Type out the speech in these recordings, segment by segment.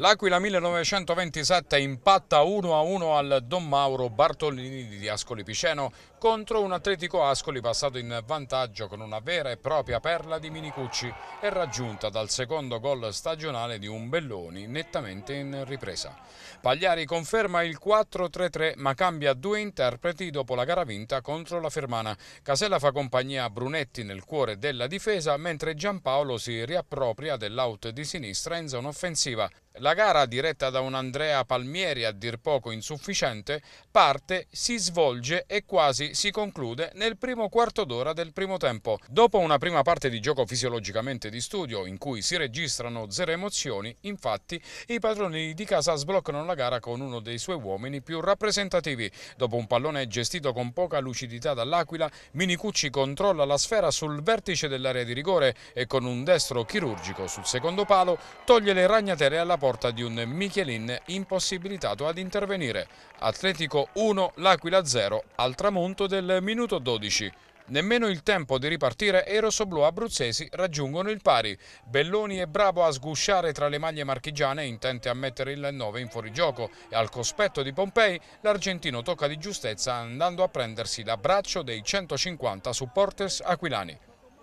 L'Aquila 1927 impatta 1-1 al Don Mauro Bartolini di Ascoli Piceno contro un Atletico Ascoli passato in vantaggio con una vera e propria perla di Minicucci e raggiunta dal secondo gol stagionale di un Belloni nettamente in ripresa. Pagliari conferma il 4-3-3 ma cambia due interpreti dopo la gara vinta contro la Fermana. Casella fa compagnia a Brunetti nel cuore della difesa mentre Giampaolo si riappropria dell'out di sinistra in zona offensiva. La gara, diretta da un Andrea Palmieri a dir poco insufficiente, parte, si svolge e quasi si conclude nel primo quarto d'ora del primo tempo. Dopo una prima parte di gioco fisiologicamente di studio in cui si registrano zero emozioni, infatti i padroni di casa sbloccano la gara con uno dei suoi uomini più rappresentativi. Dopo un pallone gestito con poca lucidità dall'Aquila, Minicucci controlla la sfera sul vertice dell'area di rigore e con un destro chirurgico sul secondo palo toglie le ragnatele alla porta di un Michelin impossibilitato ad intervenire. Atletico 1, L'Aquila 0, al tramonto conto del minuto 12. Nemmeno il tempo di ripartire e i rossoblù abruzzesi raggiungono il pari. Belloni è bravo a sgusciare tra le maglie marchigiane intente a mettere il 9 in fuorigioco e al cospetto di Pompei l'argentino tocca di giustezza andando a prendersi l'abbraccio dei 150 supporters aquilani.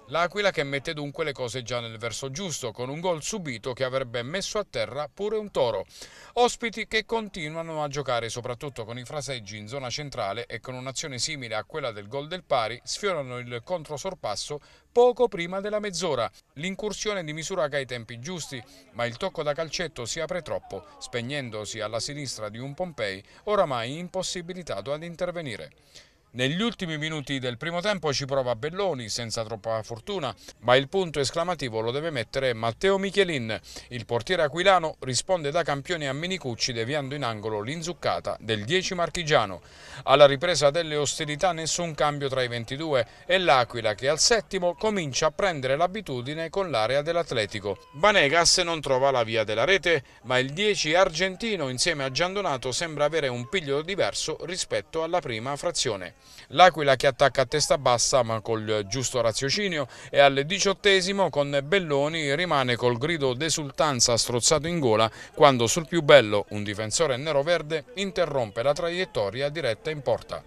L'Aquila che mette dunque le cose già nel verso giusto, con un gol subito che avrebbe messo a terra pure un toro. Ospiti che continuano a giocare soprattutto con i fraseggi in zona centrale e con un'azione simile a quella del gol del pari sfiorano il controsorpasso poco prima della mezz'ora. L'incursione di misura ai tempi giusti, ma il tocco da calcetto si apre troppo, spegnendosi alla sinistra di un Pompei oramai impossibilitato ad intervenire. Negli ultimi minuti del primo tempo ci prova Belloni senza troppa fortuna, ma il punto esclamativo lo deve mettere Matteo Michelin. Il portiere aquilano risponde da campione a Minicucci deviando in angolo l'inzuccata del 10 marchigiano. Alla ripresa delle ostilità nessun cambio tra i 22 e l'Aquila che al settimo comincia a prendere l'abitudine con l'area dell'Atletico. Banegas non trova la via della rete, ma il 10 argentino insieme a Giandonato sembra avere un piglio diverso rispetto alla prima frazione. L'Aquila che attacca a testa bassa ma col giusto raziocinio e al diciottesimo con Belloni rimane col grido d'esultanza strozzato in gola quando sul più bello un difensore nero-verde interrompe la traiettoria diretta in porta.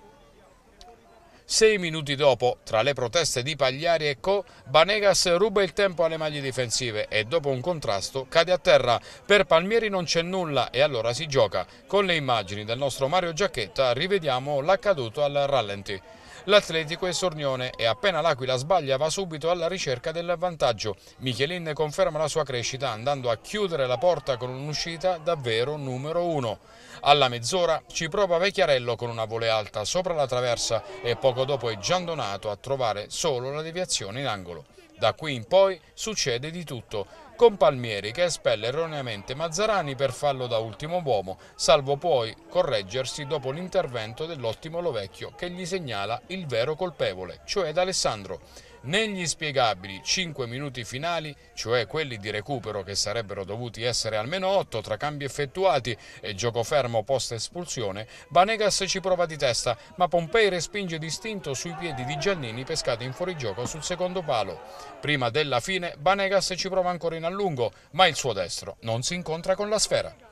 Sei minuti dopo, tra le proteste di Pagliari e Co, Banegas ruba il tempo alle maglie difensive e dopo un contrasto cade a terra. Per Palmieri non c'è nulla e allora si gioca. Con le immagini del nostro Mario Giacchetta rivediamo l'accaduto al rallenti. L'Atletico è sornione e appena l'Aquila sbaglia va subito alla ricerca del vantaggio. Michelin conferma la sua crescita andando a chiudere la porta con un'uscita davvero numero uno. Alla mezz'ora ci prova Vecchiarello con una vole alta sopra la traversa e poco dopo è Giandonato a trovare solo la deviazione in angolo. Da qui in poi succede di tutto con Palmieri che espelle erroneamente Mazzarani per fallo da ultimo uomo, salvo poi correggersi dopo l'intervento dell'ottimo Lovecchio che gli segnala il vero colpevole, cioè D'Alessandro. Negli spiegabili 5 minuti finali, cioè quelli di recupero che sarebbero dovuti essere almeno 8 tra cambi effettuati e gioco fermo post espulsione, Vanegas ci prova di testa, ma Pompei respinge distinto sui piedi di Giannini pescati in fuorigioco sul secondo palo. Prima della fine Banegas ci prova ancora in a lungo, ma il suo destro non si incontra con la sfera.